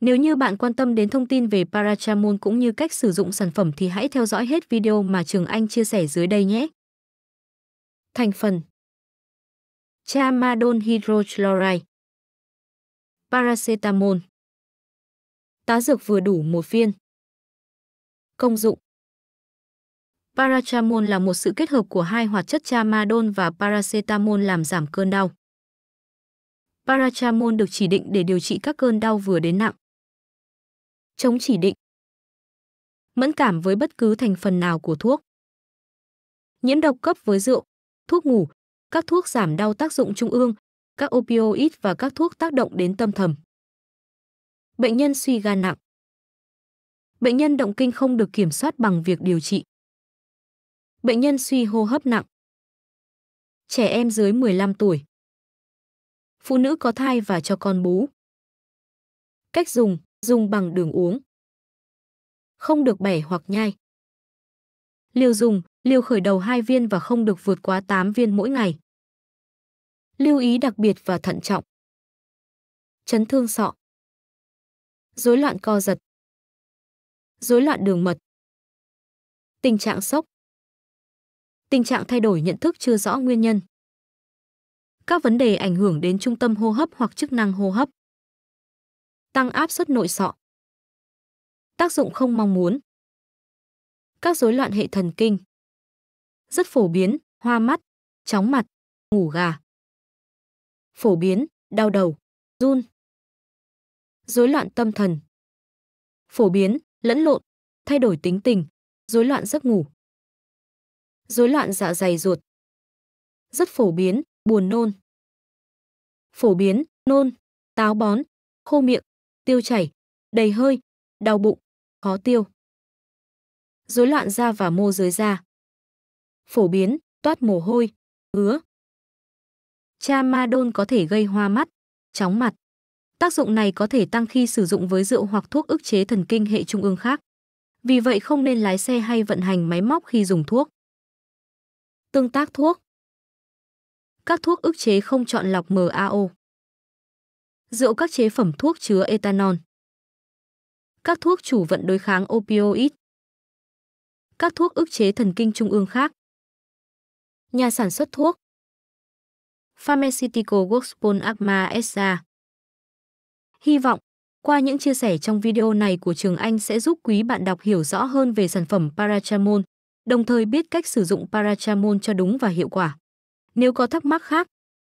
Nếu như bạn quan tâm đến thông tin về Parachamon cũng như cách sử dụng sản phẩm thì hãy theo dõi hết video mà Trường Anh chia sẻ dưới đây nhé. Thành phần Tramadol hydrochloride Paracetamol Tá dược vừa đủ một viên Công dụng Parachamol là một sự kết hợp của hai hoạt chất tramadol và paracetamol làm giảm cơn đau. Parachamol được chỉ định để điều trị các cơn đau vừa đến nặng chống chỉ định. Mẫn cảm với bất cứ thành phần nào của thuốc. Nhiễm độc cấp với rượu, thuốc ngủ, các thuốc giảm đau tác dụng trung ương, các opioid và các thuốc tác động đến tâm thầm, Bệnh nhân suy gan nặng. Bệnh nhân động kinh không được kiểm soát bằng việc điều trị. Bệnh nhân suy hô hấp nặng. Trẻ em dưới 15 tuổi. Phụ nữ có thai và cho con bú. Cách dùng dùng bằng đường uống. Không được bẻ hoặc nhai. Liều dùng, liều khởi đầu 2 viên và không được vượt quá 8 viên mỗi ngày. Lưu ý đặc biệt và thận trọng. Chấn thương sọ. Rối loạn co giật. Rối loạn đường mật. Tình trạng sốc. Tình trạng thay đổi nhận thức chưa rõ nguyên nhân. Các vấn đề ảnh hưởng đến trung tâm hô hấp hoặc chức năng hô hấp tăng áp suất nội sọ. Tác dụng không mong muốn. Các rối loạn hệ thần kinh. Rất phổ biến, hoa mắt, chóng mặt, ngủ gà. Phổ biến, đau đầu, run. Rối loạn tâm thần. Phổ biến, lẫn lộn, thay đổi tính tình, rối loạn giấc ngủ. Rối loạn dạ dày ruột. Rất phổ biến, buồn nôn. Phổ biến, nôn, táo bón, khô miệng, tiêu chảy, đầy hơi, đau bụng, khó tiêu. Rối loạn da và mô dưới da. Phổ biến, toát mồ hôi, ngứa. Tramadol có thể gây hoa mắt, chóng mặt. Tác dụng này có thể tăng khi sử dụng với rượu hoặc thuốc ức chế thần kinh hệ trung ương khác. Vì vậy không nên lái xe hay vận hành máy móc khi dùng thuốc. Tương tác thuốc Các thuốc ức chế không chọn lọc MAO rượu các chế phẩm thuốc chứa ethanol. Các thuốc chủ vận đối kháng opioid. Các thuốc ức chế thần kinh trung ương khác. Nhà sản xuất thuốc. Pharmaceutical Workspon Akma SA. Hy vọng, qua những chia sẻ trong video này của Trường Anh sẽ giúp quý bạn đọc hiểu rõ hơn về sản phẩm Parachamol, đồng thời biết cách sử dụng Parachamol cho đúng và hiệu quả. Nếu có thắc mắc khác,